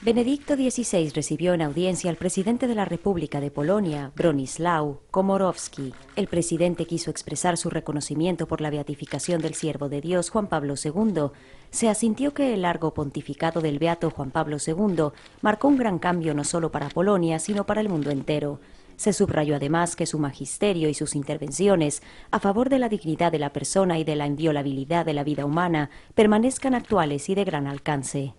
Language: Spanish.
Benedicto XVI recibió en audiencia al presidente de la República de Polonia, Bronislaw Komorowski. El presidente quiso expresar su reconocimiento por la beatificación del siervo de Dios Juan Pablo II. Se asintió que el largo pontificado del beato Juan Pablo II marcó un gran cambio no solo para Polonia, sino para el mundo entero. Se subrayó además que su magisterio y sus intervenciones a favor de la dignidad de la persona y de la inviolabilidad de la vida humana permanezcan actuales y de gran alcance.